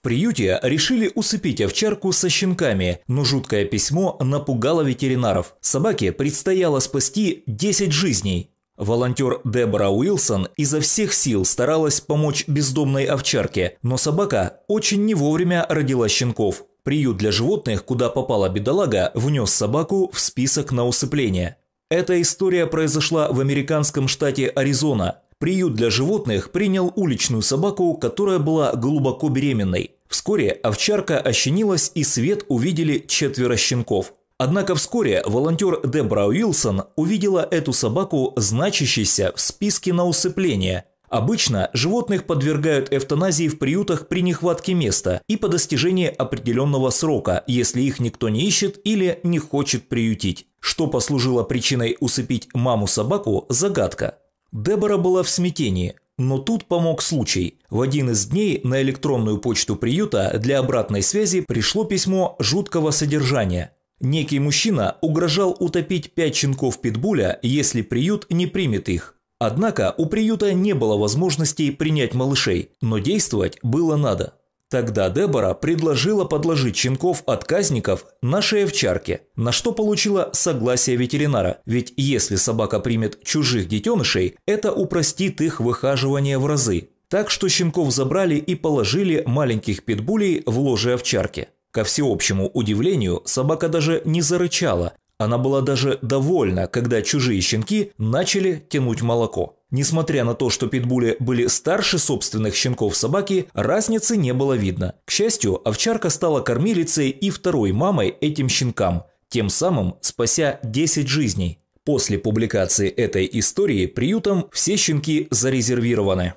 В приюте решили усыпить овчарку со щенками, но жуткое письмо напугало ветеринаров. Собаке предстояло спасти 10 жизней. Волонтер Дебора Уилсон изо всех сил старалась помочь бездомной овчарке, но собака очень не вовремя родила щенков. Приют для животных, куда попала бедолага, внес собаку в список на усыпление. Эта история произошла в американском штате Аризона приют для животных принял уличную собаку, которая была глубоко беременной. Вскоре овчарка ощенилась и свет увидели четверо щенков. Однако вскоре волонтер Дебра Уилсон увидела эту собаку, значащейся в списке на усыпление. Обычно животных подвергают эвтаназии в приютах при нехватке места и по достижении определенного срока, если их никто не ищет или не хочет приютить. Что послужило причиной усыпить маму-собаку – загадка. Дебора была в смятении, но тут помог случай. В один из дней на электронную почту приюта для обратной связи пришло письмо жуткого содержания. Некий мужчина угрожал утопить пять щенков питбуля, если приют не примет их. Однако у приюта не было возможностей принять малышей, но действовать было надо. Тогда Дебора предложила подложить щенков-отказников нашей овчарке, на что получила согласие ветеринара, ведь если собака примет чужих детенышей, это упростит их выхаживание в разы. Так что щенков забрали и положили маленьких питбулей в ложе овчарки. Ко всеобщему удивлению, собака даже не зарычала, она была даже довольна, когда чужие щенки начали тянуть молоко. Несмотря на то, что питбули были старше собственных щенков собаки, разницы не было видно. К счастью, овчарка стала кормилицей и второй мамой этим щенкам, тем самым спася 10 жизней. После публикации этой истории приютом все щенки зарезервированы.